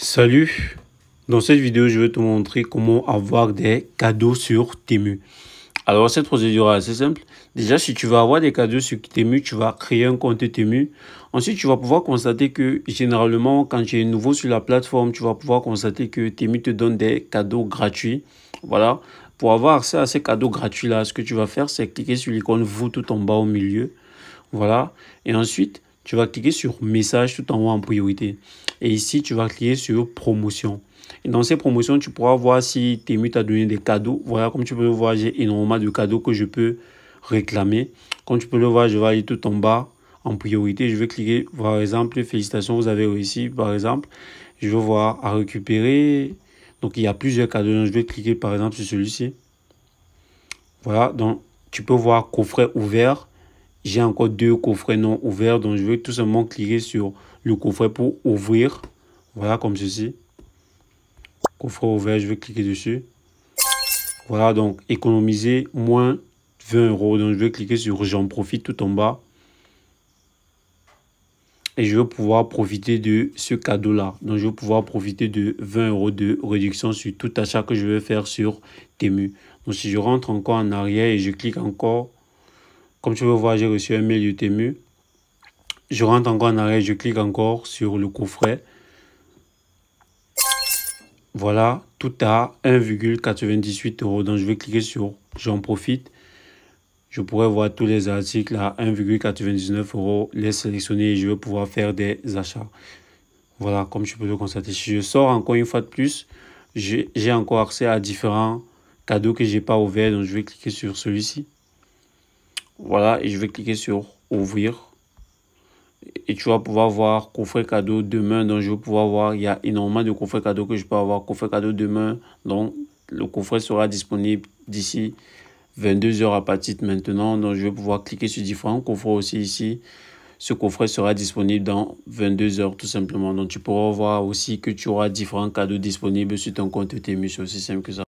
Salut Dans cette vidéo, je vais te montrer comment avoir des cadeaux sur Temu. Alors, cette procédure est assez simple. Déjà, si tu veux avoir des cadeaux sur Temu, tu vas créer un compte Temu. Ensuite, tu vas pouvoir constater que généralement, quand tu es nouveau sur la plateforme, tu vas pouvoir constater que Temu te donne des cadeaux gratuits. Voilà. Pour avoir accès à ces cadeaux gratuits-là, ce que tu vas faire, c'est cliquer sur l'icône vous tout en bas au milieu. Voilà. Et ensuite, tu vas cliquer sur message tout en haut en priorité. Et ici, tu vas cliquer sur promotion. Et dans ces promotions, tu pourras voir si Temu t'a donné des cadeaux. Voilà, comme tu peux le voir, j'ai énormément de cadeaux que je peux réclamer. Comme tu peux le voir, je vais aller tout en bas en priorité. Je vais cliquer, par exemple, félicitations, vous avez réussi, par exemple. Je vais voir à récupérer. Donc, il y a plusieurs cadeaux. je vais cliquer, par exemple, sur celui-ci. Voilà, donc tu peux voir coffret ouvert. J'ai encore deux coffrets non ouverts, donc je vais tout simplement cliquer sur le coffret pour ouvrir. Voilà, comme ceci. Coffret ouvert, je vais cliquer dessus. Voilà, donc économiser moins 20 euros. Donc je vais cliquer sur j'en profite tout en bas. Et je vais pouvoir profiter de ce cadeau-là. Donc je vais pouvoir profiter de 20 euros de réduction sur tout achat que je vais faire sur Temu. Donc si je rentre encore en arrière et je clique encore comme tu peux voir, j'ai reçu un mail Utemu. Je rentre encore en arrêt, je clique encore sur le coffret. Voilà, tout à 1,98 euros. Donc je vais cliquer sur j'en profite. Je pourrais voir tous les articles à 1,99 euros, les sélectionner et je vais pouvoir faire des achats. Voilà, comme tu peux le constater, si je sors encore une fois de plus, j'ai encore accès à différents cadeaux que je n'ai pas ouverts. Donc je vais cliquer sur celui-ci. Voilà, et je vais cliquer sur ouvrir. Et tu vas pouvoir voir coffret cadeau demain. Donc, je vais pouvoir voir, il y a énormément de coffrets cadeaux que je peux avoir. Coffret cadeau demain. Donc, le coffret sera disponible d'ici 22 heures à partir de maintenant. Donc, je vais pouvoir cliquer sur différents coffrets aussi ici. Ce coffret sera disponible dans 22 heures tout simplement. Donc, tu pourras voir aussi que tu auras différents cadeaux disponibles sur ton compte Témus. C'est aussi simple que ça.